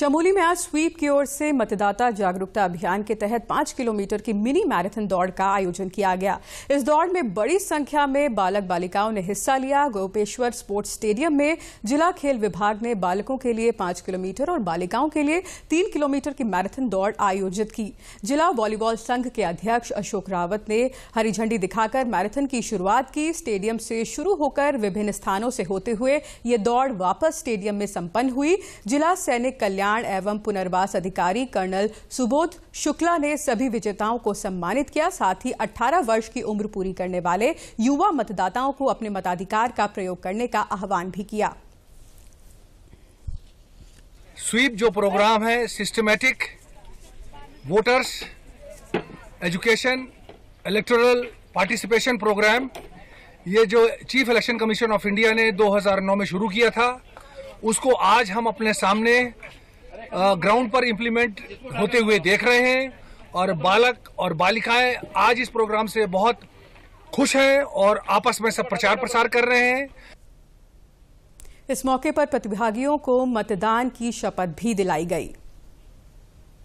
चमोली में आज स्वीप की ओर से मतदाता जागरूकता अभियान के तहत पांच किलोमीटर की मिनी मैराथन दौड़ का आयोजन किया गया इस दौड़ में बड़ी संख्या में बालक बालिकाओं ने हिस्सा लिया गोपेश्वर स्पोर्ट्स स्टेडियम में जिला खेल विभाग ने बालकों के लिए पांच किलोमीटर और बालिकाओं के लिए तीन किलोमीटर की मैराथन दौड़ आयोजित की जिला वॉलीबॉल संघ के अध्यक्ष अशोक रावत ने हरी झंडी दिखाकर मैराथन की शुरूआत की स्टेडियम से शुरू होकर विभिन्न स्थानों से होते हुए यह दौड़ वापस स्टेडियम में संपन्न हुई जिला सैनिक कल्याण कल्याण एवं पुनर्वास अधिकारी कर्नल सुबोध शुक्ला ने सभी विजेताओं को सम्मानित किया साथ ही 18 वर्ष की उम्र पूरी करने वाले युवा मतदाताओं को अपने मताधिकार का प्रयोग करने का आह्वान भी किया स्वीप जो प्रोग्राम है systematic voters education electoral participation program ये जो chief election commission of India ने 2009 में शुरू किया था उसको आज हम अपने सामने ग्राउंड पर इम्प्लीमेंट होते हुए देख रहे हैं और बालक और बालिकाएं आज इस प्रोग्राम से बहुत खुश हैं और आपस में सब प्रचार प्रसार कर रहे हैं इस मौके पर प्रतिभागियों को मतदान की शपथ भी दिलाई गई